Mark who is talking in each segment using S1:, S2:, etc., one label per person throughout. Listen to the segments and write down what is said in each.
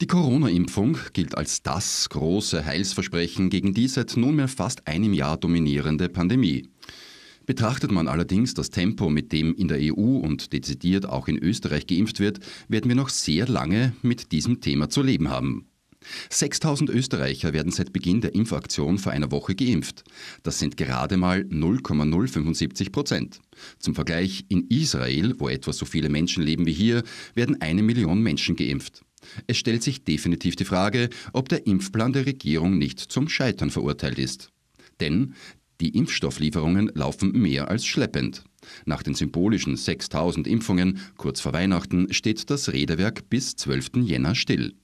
S1: Die Corona-Impfung gilt als das große Heilsversprechen gegen die seit nunmehr fast einem Jahr dominierende Pandemie. Betrachtet man allerdings das Tempo, mit dem in der EU und dezidiert auch in Österreich geimpft wird, werden wir noch sehr lange mit diesem Thema zu leben haben. 6000 Österreicher werden seit Beginn der Impfaktion vor einer Woche geimpft. Das sind gerade mal 0,075 Prozent. Zum Vergleich, in Israel, wo etwa so viele Menschen leben wie hier, werden eine Million Menschen geimpft. Es stellt sich definitiv die Frage, ob der Impfplan der Regierung nicht zum Scheitern verurteilt ist. Denn die Impfstofflieferungen laufen mehr als schleppend. Nach den symbolischen 6000 Impfungen kurz vor Weihnachten steht das Redewerk bis 12. Jänner still.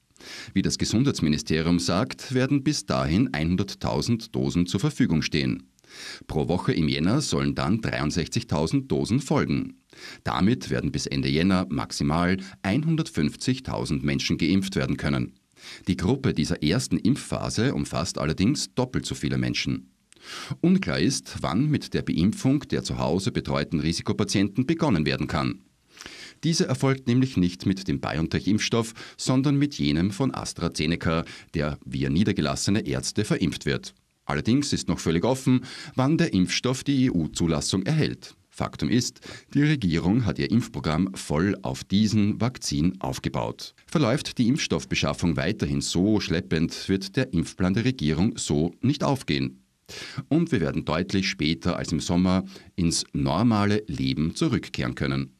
S1: Wie das Gesundheitsministerium sagt, werden bis dahin 100.000 Dosen zur Verfügung stehen. Pro Woche im Jänner sollen dann 63.000 Dosen folgen. Damit werden bis Ende Jänner maximal 150.000 Menschen geimpft werden können. Die Gruppe dieser ersten Impfphase umfasst allerdings doppelt so viele Menschen. Unklar ist, wann mit der Beimpfung der zu Hause betreuten Risikopatienten begonnen werden kann. Diese erfolgt nämlich nicht mit dem BioNTech-Impfstoff, sondern mit jenem von AstraZeneca, der via niedergelassene Ärzte verimpft wird. Allerdings ist noch völlig offen, wann der Impfstoff die EU-Zulassung erhält. Faktum ist, die Regierung hat ihr Impfprogramm voll auf diesen Vakzin aufgebaut. Verläuft die Impfstoffbeschaffung weiterhin so schleppend, wird der Impfplan der Regierung so nicht aufgehen. Und wir werden deutlich später als im Sommer ins normale Leben zurückkehren können.